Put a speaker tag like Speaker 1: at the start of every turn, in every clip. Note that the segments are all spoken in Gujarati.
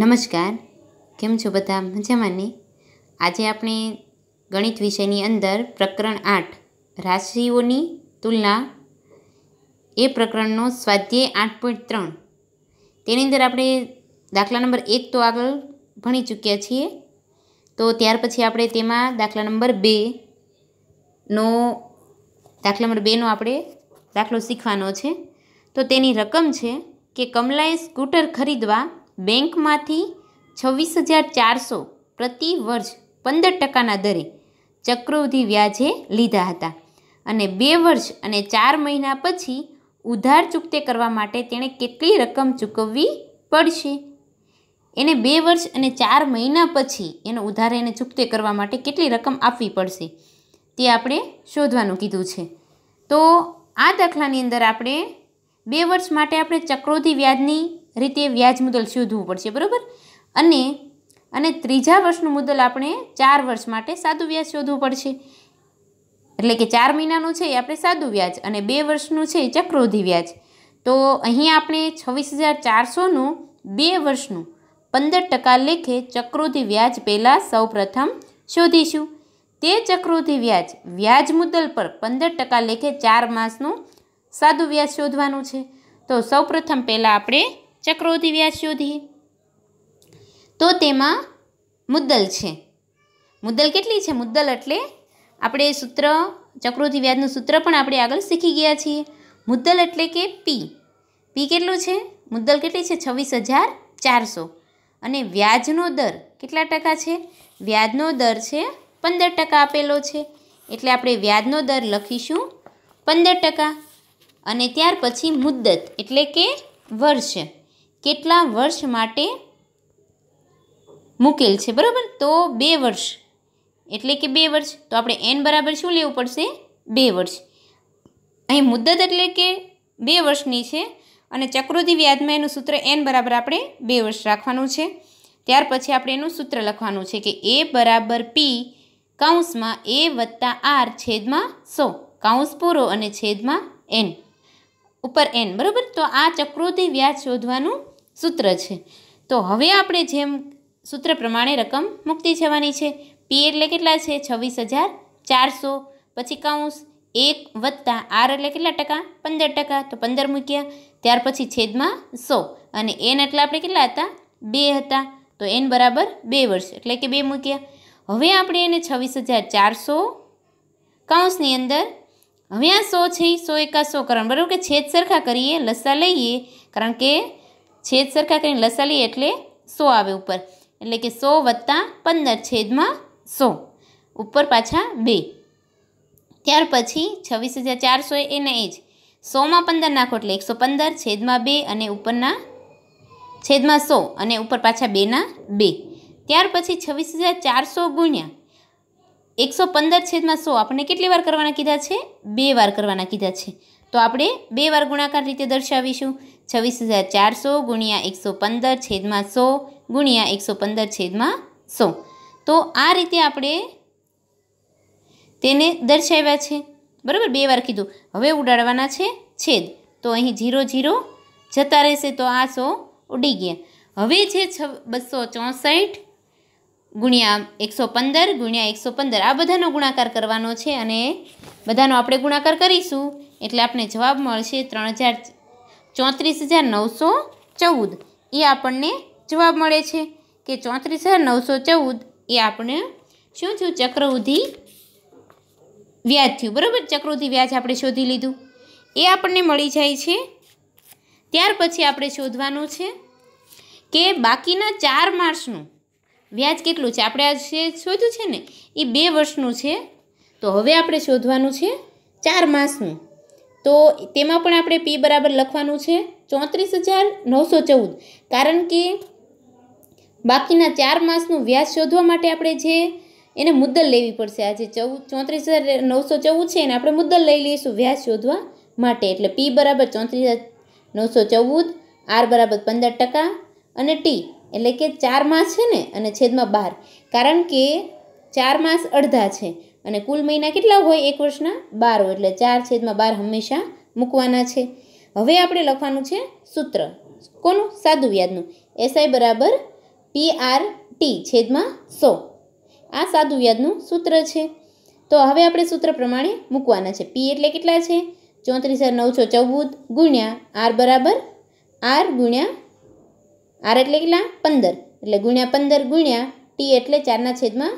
Speaker 1: નમસ્કાર કેમ છો બધા મજામાં ને આજે આપણે ગણિત વિષયની અંદર પ્રકરણ આઠ રાશિઓની તુલના એ પ્રકરણનો સ્વાધ્યાય આઠ પોઈન્ટ ત્રણ તેની અંદર આપણે દાખલા નંબર એક તો આગળ ભણી ચૂક્યા છીએ તો ત્યાર પછી આપણે તેમાં દાખલા નંબર બે નો દાખલા નંબર બેનો આપણે દાખલો શીખવાનો છે તો તેની રકમ છે કે કમલાએ સ્કૂટર ખરીદવા બેંકમાંથી છવ્વીસ હજાર ચારસો પ્રતિ વર્ષ પંદર ટકાના દરે ચક્રવૃદ્ધિ વ્યાજે લીધા હતા અને બે વર્ષ અને ચાર મહિના પછી ઉધાર ચૂકતે કરવા માટે તેણે કેટલી રકમ ચૂકવવી પડશે એને બે વર્ષ અને ચાર મહિના પછી એનો ઉધાર એને ચૂકતે કરવા માટે કેટલી રકમ આપવી પડશે તે આપણે શોધવાનું કીધું છે તો આ દાખલાની અંદર આપણે બે વર્ષ માટે આપણે ચક્રોથી વ્યાજની રીતે વ્યાજ મુદ્દલ શોધવું પડશે બરાબર અને અને ત્રીજા વર્ષનું મુદ્દલ આપણે ચાર વર્ષ માટે સાદું વ્યાજ શોધવું પડશે એટલે કે ચાર મહિનાનું છે એ આપણે સાદું વ્યાજ અને બે વર્ષનું છે ચક્રવૃદ્ધિ વ્યાજ તો અહીં આપણે છવ્વીસ હજાર ચારસોનું બે વર્ષનું પંદર ટકા લેખે ચક્રોધી વ્યાજ પહેલાં સૌ પ્રથમ શોધીશું તે ચક્રોધી વ્યાજ વ્યાજ મુદ્દલ પર પંદર ટકા લેખે ચાર માસનું સાદું વ્યાજ શોધવાનું છે તો સૌ પ્રથમ પહેલાં આપણે ચક્રો વ્યાજ શોધી તો તેમાં મુદ્દલ છે મુદ્દલ કેટલી છે મુદ્દલ એટલે આપણે સૂત્ર ચક્રોથી વ્યાજનું સૂત્ર પણ આપણે આગળ શીખી ગયા છીએ મુદ્દલ એટલે કે પી પી કેટલું છે મુદ્દલ કેટલી છે છવ્વીસ હજાર ચારસો અને વ્યાજનો દર કેટલા ટકા છે વ્યાજનો દર છે પંદર ટકા આપેલો છે એટલે આપણે વ્યાજનો દર લખીશું પંદર ટકા અને ત્યાર પછી મુદ્દત એટલે કે વર્ષ કેટલા વર્ષ માટે મૂકેલ છે બરાબર તો બે વર્ષ એટલે કે બે વર્ષ તો આપણે એન બરાબર શું લેવું પડશે બે વર્ષ અહીં મુદ્દત એટલે કે બે વર્ષની છે અને ચક્રવૃદ્ધિ વ્યાજમાં એનું સૂત્ર એન બરાબર આપણે બે વર્ષ રાખવાનું છે ત્યાર પછી આપણે એનું સૂત્ર લખવાનું છે કે એ બરાબર પી કૌંસમાં એ વત્તા આર છેદમાં સો કૌંસ પૂરો અને છેદમાં એન ઉપર એન બરાબર તો આ ચક્રવૃદ્ધિ વ્યાજ શોધવાનું સૂત્ર છે તો હવે આપણે જેમ સૂત્ર પ્રમાણે રકમ મૂકતી જવાની છે પી એટલે કેટલા છે છવ્વીસ હજાર ચારસો પછી કાઉન્સ એક વત્તા આર એટલે કેટલા ટકા પંદર ટકા તો પંદર મૂક્યા ત્યાર પછી છેદમાં સો અને એન એટલે આપણે કેટલા હતા બે હતા તો એન બરાબર બે વર્ષ એટલે કે બે મૂક્યા હવે આપણે એને છવ્વીસ હજાર ચારસો કાઉન્સની અંદર હવે આ સો છે સો એકા સો કારણ બરાબર કે છેદ સરખા કરીએ લસા લઈએ કારણ કે છેદ સરખા કરીને લસાલી એટલે સો આવે ઉપર એટલે કે સો વત્તા પંદર છેદમાં સો ઉપર પાછા બે ત્યાર પછી છવ્વીસ હજાર ચારસો એના એ જ સોમાં પંદર નાખો એટલે એકસો પંદર છેદમાં બે અને ઉપરના છેદમાં સો અને ઉપર પાછા બેના બે ત્યાર પછી છવ્વીસ હજાર ચારસો ગુણ્યા એકસો પંદર છેદમાં સો આપણે કેટલી વાર કરવાના કીધા છે બે વાર કરવાના કીધા છે તો આપણે બે વાર ગુણાકાર રીતે દર્શાવીશું છવ્વીસ હજાર ચારસો ગુણ્યા એકસો પંદર છેદમાં સો ગુણ્યા એકસો પંદર છેદમાં સો તો આ રીતે આપણે તેને દર્શાવ્યા છે બરાબર બે વાર કીધું હવે ઉડાડવાના છે છેદ તો અહીં ઝીરો ઝીરો જતા રહેશે તો આ સો ઉડી ગયા હવે છે છ બસો ચોસઠ ગુણ્યા એકસો પંદર ગુણ્યા એકસો પંદર આ બધાનો ગુણાકાર કરવાનો છે અને બધાનો આપણે ગુણાકાર કરીશું એટલે આપણે જવાબ મળશે ત્રણ હજાર ચોત્રીસ હજાર નવસો ચૌદ એ આપણને જવાબ મળે છે કે ચોત્રીસ હજાર નવસો ચૌદ એ આપણે શું થયું ચક્રવૃદ્ધિ વ્યાજ થયું બરાબર ચક્રવૃદ્ધિ વ્યાજ આપણે શોધી લીધું એ આપણને મળી જાય છે ત્યાર પછી આપણે શોધવાનું છે કે બાકીના ચાર માર્ચનું વ્યાજ કેટલું છે આપણે આજે શોધ્યું છે ને એ બે વર્ષનું છે તો હવે આપણે શોધવાનું છે ચાર માસનું તો તેમાં પણ આપણે પી બરાબર લખવાનું છે ચોત્રીસ હજાર નવસો ચૌદ કારણ કે બાકીના ચાર માસનું વ્યાજ શોધવા માટે આપણે જે એને મુદ્દલ લેવી પડશે આજે ચૌદ ચોત્રીસ હજાર નવસો ચૌદ છે એને આપણે મુદ્દલ લઈ લઈશું વ્યાજ શોધવા માટે એટલે પી બરાબર ચોત્રીસ હજાર નવસો ચૌદ આર બરાબર પંદર ટકા અને ટી એટલે કે ચાર માસ છે ને અને છેદમાં બાર કારણ કે ચાર માસ અડધા છે અને કુલ મહિના કેટલા હોય એક વર્ષના બાર હોય એટલે ચાર છેદમાં બાર હંમેશા મૂકવાના છે હવે આપણે લખવાનું છે સૂત્ર કોનું સાદું વ્યાજનું એસઆઈ બરાબર પી આર ટી છેદમાં સો આ સાદું વ્યાજનું સૂત્ર છે તો હવે આપણે સૂત્ર પ્રમાણે મૂકવાના છે પી એટલે કેટલા છે ચોત્રીસ હજાર નવસો ચૌદ ગુણ્યા આર બરાબર આર ગુણ્યા આર એટલે કેટલા પંદર એટલે ગુણ્યા પંદર ગુણ્યા ટી એટલે ચારના છેદમાં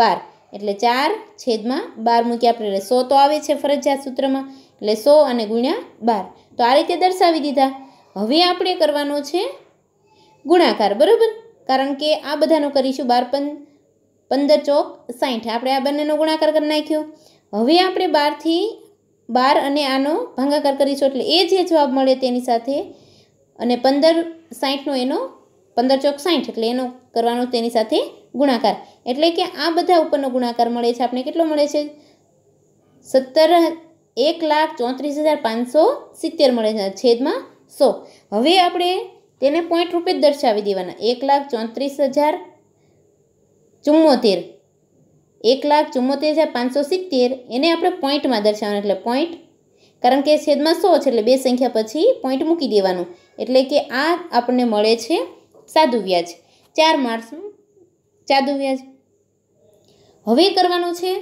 Speaker 1: બાર એટલે ચાર છેદમાં બાર મૂકી આપણે એટલે સો તો આવે છે ફરજિયાત સૂત્રમાં એટલે સો અને ગુણ્યા બાર તો આ રીતે દર્શાવી દીધા હવે આપણે કરવાનો છે ગુણાકાર બરાબર કારણ કે આ બધાનો કરીશું બાર પં પંદર ચોક સાઠ આપણે આ બંનેનો ગુણાકાર કરી નાખ્યો હવે આપણે બારથી બાર અને આનો ભાંગાકાર કરીશું એટલે એ જે જવાબ મળે તેની સાથે અને પંદર સાઠનો એનો પંદર ચોક સાઠ એટલે એનો કરવાનો તેની સાથે ગુણાકાર એટલે કે આ બધા ઉપરનો ગુણાકાર મળે છે આપણે કેટલો મળે છે સત્તર એક લાખ ચોત્રીસ હજાર પાંચસો સિત્તેર મળે છે છેદમાં સો હવે આપણે તેને પોઈન્ટ રૂપે જ દર્શાવી દેવાના એક લાખ ચોત્રીસ હજાર ચુમ્મોતેર એક લાખ ચુમ્મોતેર હજાર પાંચસો સિત્તેર એને આપણે પોઈન્ટમાં દર્શાવવાનું એટલે પોઈન્ટ કારણ કે છેદમાં સો છે એટલે બે સંખ્યા પછી પોઈન્ટ મૂકી દેવાનું એટલે કે આ આપણને મળે છે સાદું વ્યાજ ચાર માર્ક્સનું ચાદુ વ્યાજ હવે કરવાનું છે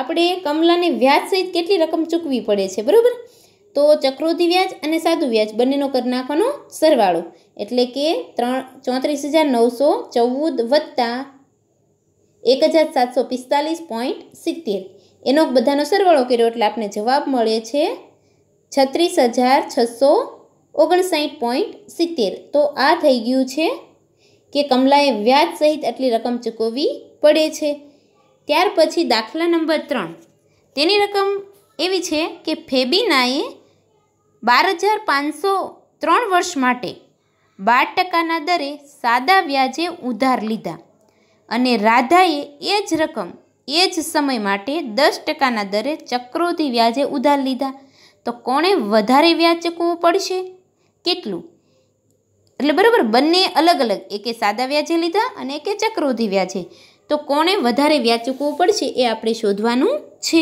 Speaker 1: આપણે કમલાને વ્યાજ સહિત કેટલી રકમ ચૂકવી પડે છે બરાબર તો ચક્રવૃદ્ધિ વ્યાજ અને સાદું વ્યાજ બંનેનો કર નાખવાનો સરવાળો એટલે કે ત્રણ ચોત્રીસ હજાર નવસો ચૌદ વત્તા એક હજાર સાતસો પિસ્તાલીસ પોઈન્ટ સિત્તેર એનો બધાનો સરવાળો કર્યો એટલે આપણે જવાબ મળે છે છત્રીસ હજાર છસો ઓગણસાઠ પોઈન્ટ સિત્તેર તો આ થઈ ગયું છે કે કમલાએ વ્યાજ સહિત આટલી રકમ ચૂકવવી પડે છે ત્યાર પછી દાખલા નંબર ત્રણ તેની રકમ એવી છે કે ફેબીનાએ બાર હજાર પાંચસો ત્રણ વર્ષ માટે બાર ટકાના દરે સાદા વ્યાજે ઉધાર લીધા અને રાધાએ એ જ રકમ એ જ સમય માટે દસ ટકાના દરે ચક્રોથી વ્યાજે ઉધાર લીધા તો કોણે વધારે વ્યાજ ચૂકવવું પડશે કેટલું એટલે બરાબર બંને અલગ અલગ એકે સાદા વ્યાજે લીધા અને એકે ચક્રવૃદ્ધિ વ્યાજે તો કોણે વધારે વ્યાજ ચૂકવવું પડશે એ આપણે શોધવાનું છે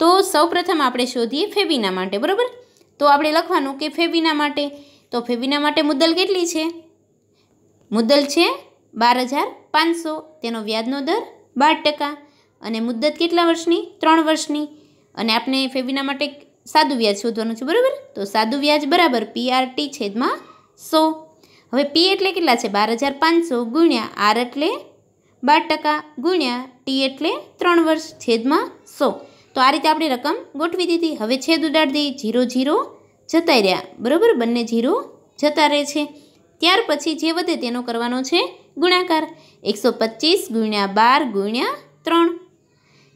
Speaker 1: તો સૌપ્રથમ આપણે શોધીએ ફેબીના માટે બરાબર તો આપણે લખવાનું કે ફેબીના માટે તો ફેબીના માટે મુદ્દલ કેટલી છે મુદ્દલ છે બાર હજાર પાંચસો તેનો વ્યાજનો દર બાર ટકા અને મુદ્દત કેટલા વર્ષની ત્રણ વર્ષની અને આપણે ફેબીના માટે સાદું વ્યાજ શોધવાનું છે બરાબર તો સાદું વ્યાજ બરાબર પીઆરટી છેદમાં સો હવે પી એટલે કેટલા છે બાર હજાર પાંચસો ગુણ્યા આર એટલે બાર ટકા ગુણ્યા ટી એટલે ત્રણ વર્ષ છેદમાં સો તો આ રીતે આપણે રકમ ગોઠવી દીધી હવે છેદ ઉડાડી દઈએ જીરો જીરો જતા રહ્યા બરાબર બંને જીરો જતા રહે છે ત્યાર પછી જે વધે તેનો કરવાનો છે ગુણાકાર એકસો પચીસ ગુણ્યા બાર ગુણ્યા ત્રણ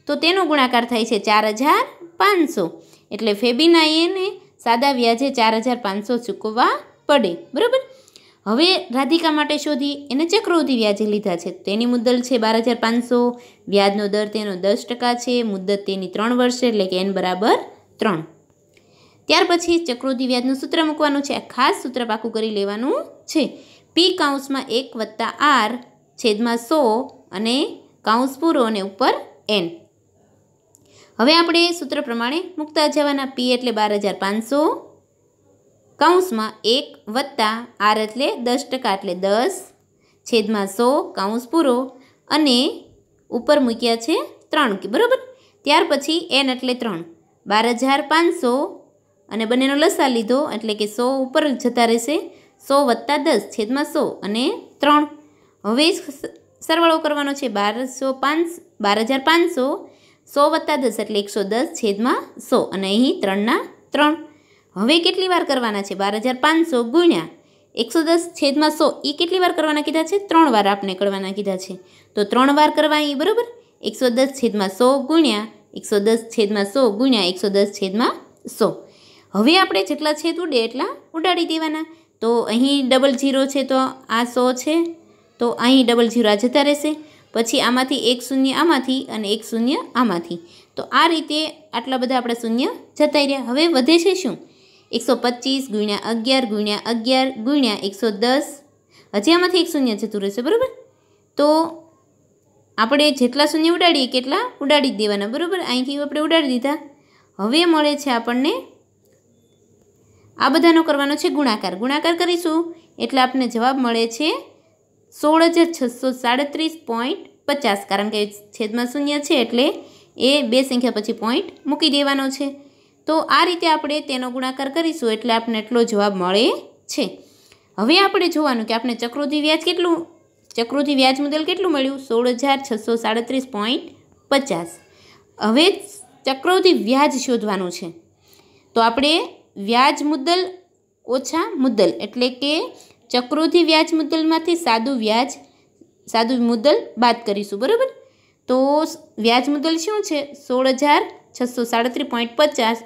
Speaker 1: તો તેનો ગુણાકાર થાય છે ચાર હજાર પાંચસો એટલે ફેબીનાઈને સાદા વ્યાજે ચાર હજાર પાંચસો ચૂકવવા પડે બરાબર હવે રાધિકા માટે શોધી એને ચક્રવૃદ્ધિ વ્યાજે લીધા છે તેની મુદ્દલ છે બાર હજાર પાંચસો વ્યાજનો દર તેનો દસ ટકા છે મુદ્દત તેની ત્રણ વર્ષ એટલે કે એન બરાબર ત્રણ ત્યાર પછી ચક્રવૃદ્ધિ વ્યાજનું સૂત્ર મૂકવાનું છે આ ખાસ સૂત્ર પાકું કરી લેવાનું છે પી કાઉન્સમાં એક વત્તા આર છેદમાં સો અને કાઉન્સ પૂરો અને ઉપર એન હવે આપણે સૂત્ર પ્રમાણે મૂકતા જવાના પી એટલે બાર હજાર પાંચસો કૌંસમાં એક વત્તા આર એટલે દસ ટકા એટલે દસ છેદમાં સો કૌંસ પૂરો અને ઉપર મૂક્યા છે ત્રણ કે બરાબર ત્યાર પછી એન એટલે ત્રણ બાર હજાર પાંચસો અને બંનેનો લસા લીધો એટલે કે સો ઉપર જતા રહેશે સો વત્તા દસ છેદમાં સો અને ત્રણ હવે સરવાળો કરવાનો છે બારસો પાંચ બાર હજાર પાંચસો સો વત્તા દસ એટલે એકસો દસ છેદમાં સો અને અહીં ત્રણના ત્રણ હવે કેટલી વાર કરવાના છે બાર હજાર પાંચસો ગુણ્યા એકસો દસ છેદમાં સો એ કેટલી વાર કરવાના કીધા છે ત્રણ વાર આપણે કરવાના કીધા છે તો ત્રણ વાર કરવા એ બરાબર એકસો દસ છેદમાં સો ગુણ્યા એકસો દસ છેદમાં સો ગુણ્યા એકસો દસ છેદમાં સો હવે આપણે જેટલા છેદ ઉડે એટલા ઉડાડી દેવાના તો અહીં ડબલ ઝીરો છે તો આ સો છે તો અહીં ડબલ ઝીરો આ જતા રહેશે પછી આમાંથી એક શૂન્ય આમાંથી અને એક શૂન્ય આમાંથી તો આ રીતે આટલા બધા આપણે શૂન્ય જતા રહ્યા હવે વધે છે શું એકસો પચીસ ગુણ્યા અગિયાર ગુણ્યા અગિયાર ગુણ્યા એકસો દસ હજી આમાંથી એક શૂન્ય જતું રહેશે બરાબર તો આપણે જેટલા શૂન્ય ઉડાડીએ કેટલા ઉડાડી જ દેવાના બરાબર અહીંથી આપણે ઉડાડી દીધા હવે મળે છે આપણને આ બધાનો કરવાનો છે ગુણાકાર ગુણાકાર કરીશું એટલે આપણને જવાબ મળે છે સોળ હજાર છસો સાડત્રીસ પોઈન્ટ પચાસ કારણ કે છેદમાં શૂન્ય છે એટલે એ બે સંખ્યા પછી પોઈન્ટ મૂકી દેવાનો છે તો આ રીતે આપણે તેનો ગુણાકાર કરીશું એટલે આપણને એટલો જવાબ મળે છે હવે આપણે જોવાનું કે આપણે ચક્રોથી વ્યાજ કેટલું ચક્રોથી વ્યાજ મુદ્દલ કેટલું મળ્યું સોળ હજાર છસો સાડત્રીસ પોઈન્ટ પચાસ હવે ચક્રોથી વ્યાજ શોધવાનું છે તો આપણે વ્યાજ મુદ્દલ ઓછા મુદ્દલ એટલે કે ચક્રોથી વ્યાજ મુદ્દલમાંથી સાદું વ્યાજ સાદું મુદ્દલ બાદ કરીશું બરાબર તો વ્યાજ મુદ્દલ શું છે સોળ હજાર છસો સાડત્રીસ પોઈન્ટ પચાસ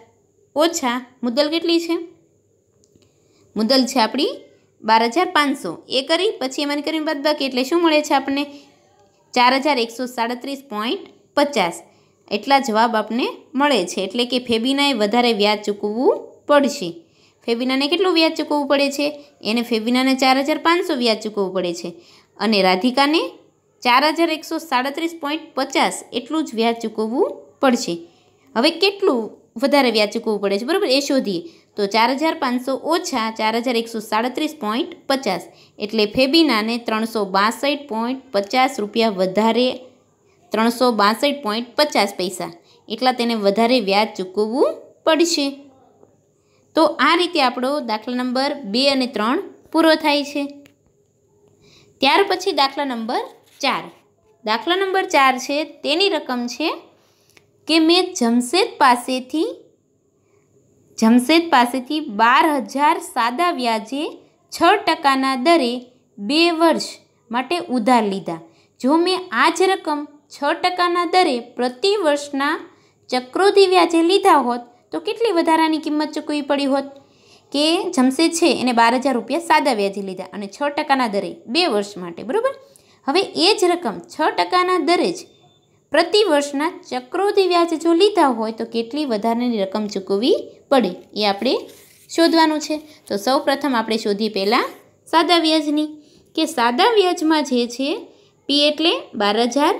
Speaker 1: ઓછા મુદ્દલ કેટલી છે મુદ્દલ છે આપણી બાર હજાર પાંચસો એ કરી પછી એમાં કરીને બાદ બાકી એટલે શું મળે છે આપણને ચાર હજાર એકસો સાડત્રીસ પોઈન્ટ પચાસ એટલા જવાબ આપણને મળે છે એટલે કે ફેબિનાએ વધારે વ્યાજ ચૂકવવું પડશે ફેબિનાને કેટલું વ્યાજ ચૂકવવું પડે છે એને ફેબિનાને ચાર હજાર પાંચસો વ્યાજ ચૂકવવું પડે છે અને રાધિકાને ચાર હજાર એકસો સાડત્રીસ પોઈન્ટ પચાસ એટલું જ વ્યાજ ચૂકવવું પડશે હવે કેટલું વધારે વ્યાજ ચૂકવવું પડે છે બરાબર એ શોધીએ તો ચાર હજાર પાંચસો ઓછા ચાર હજાર એકસો સાડત્રીસ પોઈન્ટ પચાસ એટલે ફેબીનાને ત્રણસો બાસઠ પોઈન્ટ પચાસ રૂપિયા વધારે ત્રણસો બાસઠ પોઈન્ટ પચાસ પૈસા એટલા તેને વધારે વ્યાજ ચૂકવવું પડશે તો આ રીતે આપણો દાખલા નંબર બે અને ત્રણ પૂરો થાય છે ત્યાર પછી દાખલા નંબર ચાર દાખલા નંબર ચાર છે તેની રકમ છે કે મેં જમશેદ પાસેથી જમશેદ પાસેથી બાર હજાર સાદા વ્યાજે છ ટકાના દરે બે વર્ષ માટે ઉધાર લીધા જો મેં આ જ રકમ છ ટકાના દરે પ્રતિ વર્ષના ચક્રોથી વ્યાજે લીધા હોત તો કેટલી વધારાની કિંમત ચૂકવી પડી હોત કે જમશેદ છે એને બાર હજાર રૂપિયા સાદા વ્યાજે લીધા અને છ ટકાના દરે બે વર્ષ માટે બરાબર હવે એ જ રકમ છ ટકાના દરે જ પ્રતિ વર્ષના ચક્રવૃદ્ધિ વ્યાજ જો લીધા હોય તો કેટલી વધારાની રકમ ચૂકવવી પડે એ આપણે શોધવાનું છે તો સૌ આપણે શોધીએ પહેલાં સાદા વ્યાજની કે સાદા વ્યાજમાં જે છે પી એટલે બાર હજાર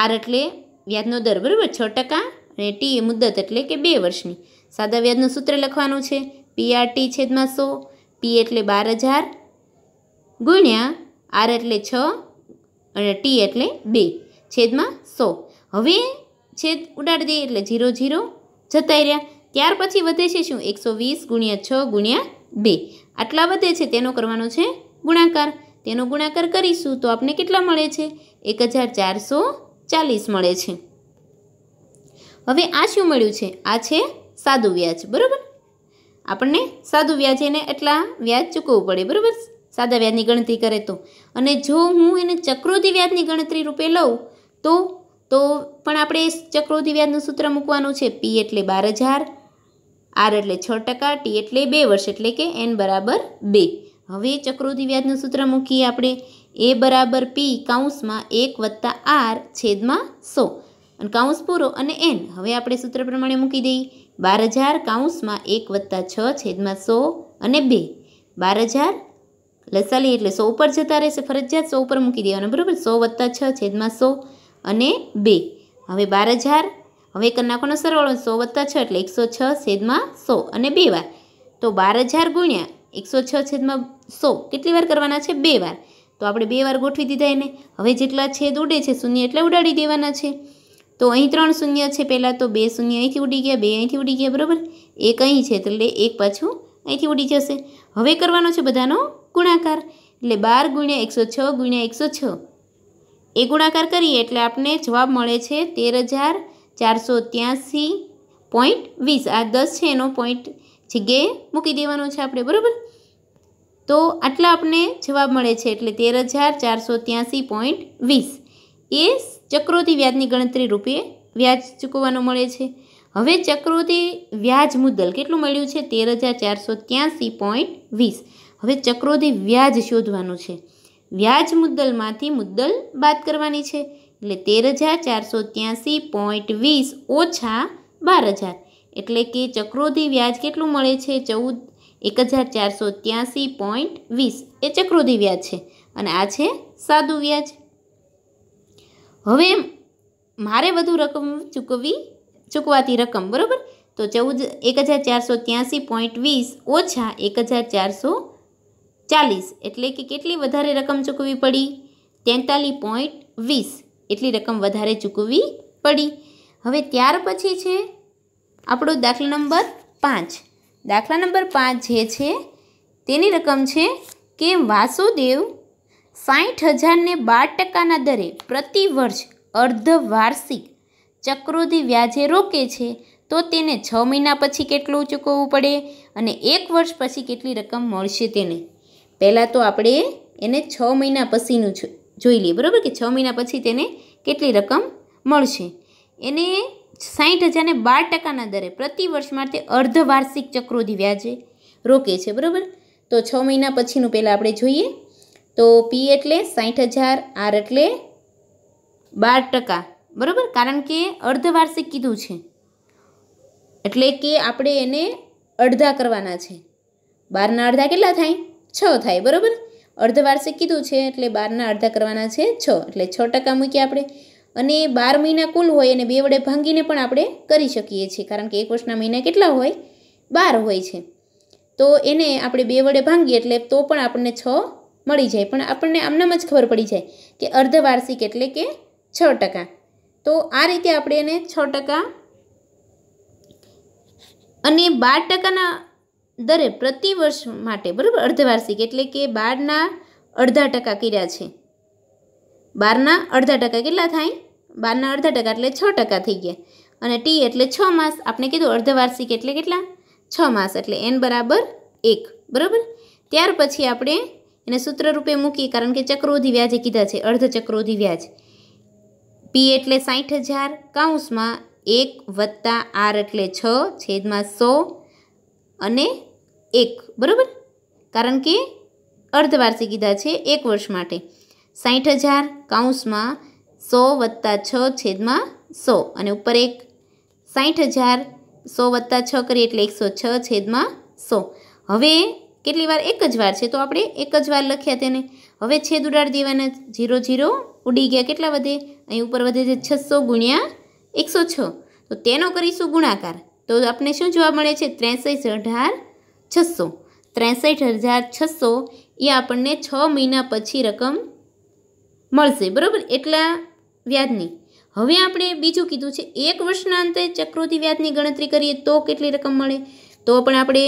Speaker 1: આર એટલે વ્યાજનો દર બરાબર છ ટકા અને ટી એ મુદત એટલે કે બે વર્ષની સાદા વ્યાજનું સૂત્ર લખવાનું છે પી આર ટી છેદમાં સો પી એટલે બાર હજાર ગુણ્યા આર એટલે છ અને ટી એટલે બે છેદમાં સો હવે છેદ ઉડાડી દઈએ એટલે ઝીરો ઝીરો જતા રહ્યા ત્યાર પછી વધે છે શું એકસો વીસ ગુણ્યા છ ગુણ્યા બે આટલા વધે છે તેનો કરવાનો છે ગુણાકાર તેનો ગુણાકાર કરીશું તો આપણે કેટલા મળે છે એક હજાર ચારસો ચાલીસ મળે છે હવે આ શું મળ્યું છે આ છે સાદું વ્યાજ બરાબર આપણને સાદું વ્યાજ એને એટલા વ્યાજ ચૂકવવું પડે બરાબર સાદા વ્યાજની ગણતરી કરે તો અને જો હું એને ચક્રોથી વ્યાજની ગણતરી રૂપે લઉં તો તો પણ આપણે ચક્રવૃદ્ધિ વ્યાજનું સૂત્ર મૂકવાનું છે પી એટલે બાર હજાર આર એટલે છ ટકા ટી એટલે બે વર્ષ એટલે કે એન બરાબર બે હવે ચક્રવૃદ્ધિ વ્યાજનું સૂત્ર મૂકીએ આપણે એ બરાબર પી કાઉન્સમાં એક વત્તા આર છેદમાં સો અને કાઉન્સ પૂરો અને એન હવે આપણે સૂત્ર પ્રમાણે મૂકી દઈએ બાર હજાર કાઉન્સમાં એક વત્તા છ છેદમાં સો અને બે બાર હજાર લસાલી એટલે સો ઉપર જતા રહેશે ફરજિયાત સો ઉપર મૂકી દેવાના બરાબર સો વત્તા છ છેદમાં સો અને બે હવે બાર હજાર હવે કલાકોનો સરવાળો સો વત્તા છ એટલે એકસો છ છેદમાં સો અને બે વાર તો બાર હજાર ગુણ્યા એકસો છ છેદમાં સો કેટલી વાર કરવાના છે બે વાર તો આપણે બે વાર ગોઠવી દીધા એને હવે જેટલા છેદ ઉડે છે શૂન્ય એટલા ઉડાડી દેવાના છે તો અહીં ત્રણ શૂન્ય છે પહેલાં તો બે શૂન્ય અહીંથી ઉડી ગયા બે અહીંથી ઉડી ગયા બરાબર એક અહીં છે એટલે એક પાછું અહીંથી ઉડી જશે હવે કરવાનો છે બધાનો ગુણાકાર એટલે બાર ગુણ્યા એકસો છ ગુણ્યા એકસો છ એ ગુણાકાર કરીએ એટલે આપણે જવાબ મળે છે તેર હજાર ચારસો ત્યાંસી પોઈન્ટ વીસ આ દસ છે એનો પોઈન્ટ જગ્યાએ મૂકી દેવાનો છે આપણે બરાબર તો આટલા આપણને જવાબ મળે છે એટલે તેર હજાર ચારસો ત્યાંસી પોઈન્ટ વીસ એ ચક્રોથી વ્યાજની ગણતરી રૂપે વ્યાજ ચૂકવવાનું મળે છે હવે ચક્રોથી વ્યાજ મુદ્દલ કેટલું મળ્યું છે તેર હજાર ચારસો ત્યાંસી પોઈન્ટ વીસ હવે ચક્રોથી વ્યાજ શોધવાનું છે વ્યાજ મુદ્દલમાંથી મુદ્દલ બાદ કરવાની છે એટલે તેર હજાર ચારસો ત્યાંસી પોઈન્ટ વીસ ઓછા બાર હજાર એટલે કે ચક્રોધી વ્યાજ કેટલું મળે છે ચૌદ એક હજાર ચારસો ત્યાંસી પોઈન્ટ વીસ એ ચક્રોધી વ્યાજ છે અને આ છે સાદું વ્યાજ હવે મારે વધુ રકમ ચૂકવવી ચૂકવાતી રકમ બરાબર તો ચૌદ એક હજાર ચારસો ત્યાંસી પોઈન્ટ વીસ ઓછા એક હજાર ચારસો ચાલીસ એટલે કે કેટલી વધારે રકમ ચૂકવવી પડી તેતાલીસ પોઈન્ટ વીસ એટલી રકમ વધારે ચૂકવવી પડી હવે ત્યાર પછી છે આપણો દાખલા નંબર પાંચ દાખલા નંબર પાંચ જે છે તેની રકમ છે કે વાસુદેવ સાઠ હજારને બાર ટકાના દરે પ્રતિ વર્ષ અર્ધ વાર્ષિક ચક્રોથી વ્યાજે રોકે છે તો તેને છ મહિના પછી કેટલું ચૂકવવું પડે અને એક વર્ષ પછી કેટલી રકમ મળશે તેને પહેલાં તો આપણે એને છ મહિના પછીનું જોઈ લઈએ બરાબર કે છ મહિના પછી તેને કેટલી રકમ મળશે એને સાહીઠ હજારને બાર ટકાના દરે પ્રતિ વર્ષ માટે અર્ધવાર્ષિક ચક્રોથી વ્યાજે રોકે છે બરાબર તો છ મહિના પછીનું પહેલાં આપણે જોઈએ તો પી એટલે સાહીઠ હજાર આર એટલે બાર ટકા બરાબર કારણ કે અર્ધ વાર્ષિક કીધું છે એટલે કે આપણે એને અડધા કરવાના છે બારના અડધા કેટલા થાય છ થાય બરાબર અર્ધવાર્ષિક કીધું છે એટલે બારના અડધા કરવાના છે છ એટલે છ ટકા મૂકીએ આપણે અને બાર મહિના કુલ હોય અને બે વડે ભાંગીને પણ આપણે કરી શકીએ છીએ કારણ કે એક વર્ષના મહિના કેટલા હોય બાર હોય છે તો એને આપણે બે વડે ભાંગીએ એટલે તો પણ આપણને છ મળી જાય પણ આપણને આમનામ જ ખબર પડી જાય કે અર્ધવાર્ષિક એટલે કે છ ટકા તો આ રીતે આપણે એને છ ટકા અને બાર ટકાના દરે પ્રતિવર્ષ માટે બરાબર અર્ધવાર્ષિક એટલે કે બારના અડધા ટકા કર્યા છે બારના અડધા ટકા કેટલા થાય બારના અડધા ટકા એટલે છ ટકા થઈ ગયા અને ટી એટલે છ માસ આપણે કીધું અર્ધવાર્ષિક એટલે કેટલા છ માસ એટલે એન બરાબર એક બરાબર ત્યાર પછી આપણે એને સૂત્રરૂપે મૂકીએ કારણ કે ચક્રોધી વ્યાજે કીધા છે અર્ધ ચક્રોધી વ્યાજ પી એટલે સાઠ હજાર કાઉન્સમાં એક વત્તા આર એટલે છ છેદમાં સો અને એક બરાબર કારણ કે અર્ધવાર્ષિક કીધા છે એક વર્ષ માટે સાઠ હજાર કાઉન્સમાં સો વત્તા છ છેદમાં સો અને ઉપર એક સાઠ હજાર સો વત્તા છ કરીએ એટલે એકસો છ છેદમાં સો હવે કેટલી વાર એક જ વાર છે તો આપણે એક જ વાર લખ્યા તેને હવે છેદ ઉડાડી દેવાના જીરો જીરો ઉડી ગયા કેટલા વધે અહીં ઉપર વધે છે છસો ગુણ્યા એકસો છ તો તેનો કરીશું ગુણાકાર તો આપણને શું જોવા મળે છે ત્રેસઠ અઢાર છસો ત્રેસઠ હજાર છસો એ આપણને છ મહિના પછી રકમ મળશે બરાબર એટલા વ્યાજની હવે આપણે બીજું કીધું છે એક વર્ષના અંતે ચક્રવૃત્તિ વ્યાજની ગણતરી કરીએ તો કેટલી રકમ મળે તો પણ આપણે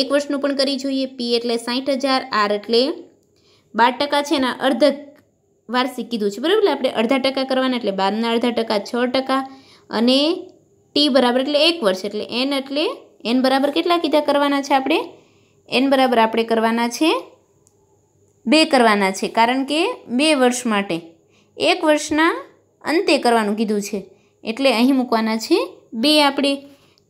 Speaker 1: એક વર્ષનું પણ કરી જોઈએ પી એટલે સાઠ હજાર આર એટલે બાર ટકા છે એના અર્ધ વાર્ષિક કીધું છે બરાબર આપણે અડધા ટકા કરવાના એટલે બારના અડધા ટકા છ ટકા અને ટી બરાબર એટલે એક વર્ષ એટલે એન એટલે એન બરાબર કેટલા કીધા કરવાના છે આપણે એન બરાબર આપણે કરવાના છે બે કરવાના છે કારણ કે બે વર્ષ માટે એક વર્ષના અંતે કરવાનું કીધું છે એટલે અહીં મૂકવાના છે બે આપણે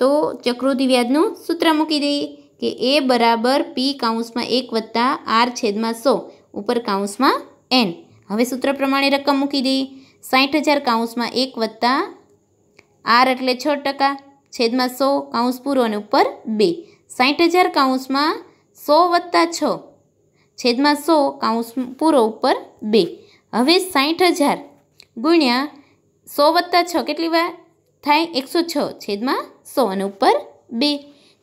Speaker 1: તો ચક્રવૃદ્ધિ વ્યાજનું સૂત્ર મૂકી દઈએ કે એ બરાબર પી કાઉન્સમાં એક વત્તા આર છેદમાં સો ઉપર કાઉન્સમાં એન હવે સૂત્ર પ્રમાણે રકમ મૂકી દઈએ સાઠ હજાર કાઉન્સમાં એક વત્તા આર એટલે છ ટકા છેદમાં સો કાઉન્સ પૂરો અને ઉપર બે સાઠ હજાર કાઉન્સમાં સો વત્તા છ છેદમાં સો કાઉન્સ પૂરો ઉપર બે હવે સાઠ હજાર ગુણ્યા સો વત્તા છ કેટલી વાર થાય એકસો છ છેદમાં સો અને ઉપર બે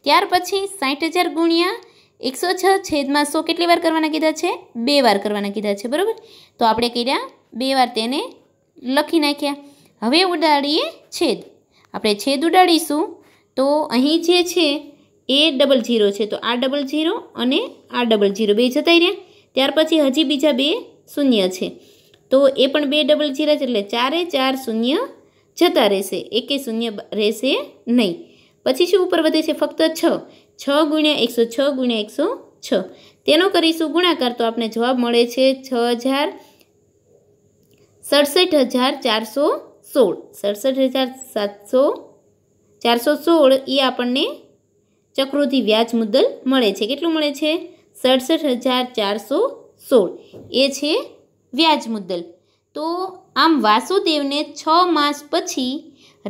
Speaker 1: ત્યાર પછી સાઠ હજાર ગુણ્યા એકસો છ છેદમાં સો કેટલી વાર કરવાના કીધા છે બે વાર કરવાના કીધા છે બરાબર તો આપણે કર્યા બે વાર તેને લખી નાખ્યા હવે ઉડાડીએ છેદ આપણે છેદ ઉડાડીશું તો અહીં જે છે એ ડબલ ઝીરો છે તો આ ડબલ ઝીરો અને આ ડબલ ઝીરો બે જતા રહ્યા ત્યાર પછી હજી બીજા બે શૂન્ય છે તો એ પણ બે ડબલ ઝીરા છે એટલે ચારે ચાર શૂન્ય જતા રહેશે એકે શૂન્ય રહેશે નહીં પછી શું ઉપર વધે છે ફક્ત છ છ ગુણ્યા એકસો છ ગુણ્યા એકસો છ તેનો કરીશું ગુણાકાર તો આપણે જવાબ મળે છે છ હજાર સડસઠ હજાર ચારસો સોળ સડસઠ હજાર સાતસો ચારસો સોળ એ આપણને ચક્રવૃદ્ધિ વ્યાજ મુદ્દલ મળે છે કેટલું મળે છે સડસઠ હજાર ચારસો સોળ એ છે વ્યાજ મુદ્દલ તો આમ વાસુદેવને છ માસ પછી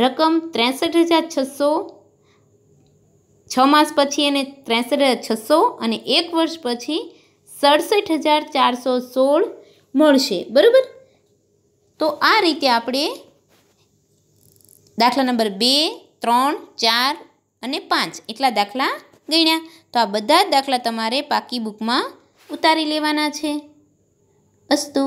Speaker 1: રકમ ત્રેસઠ હજાર છસો છ માસ પછી એને ત્રેસઠ હજાર છસો અને એક વર્ષ પછી સડસઠ હજાર ચારસો સોળ મળશે બરાબર તો આ રીતે આપણે દાખલા નંબર બે ત્રણ ચાર અને પાંચ એટલા દાખલા ગણ્યા તો આ બધા જ દાખલા તમારે પાકી બુકમાં ઉતારી લેવાના છે અસ્તુ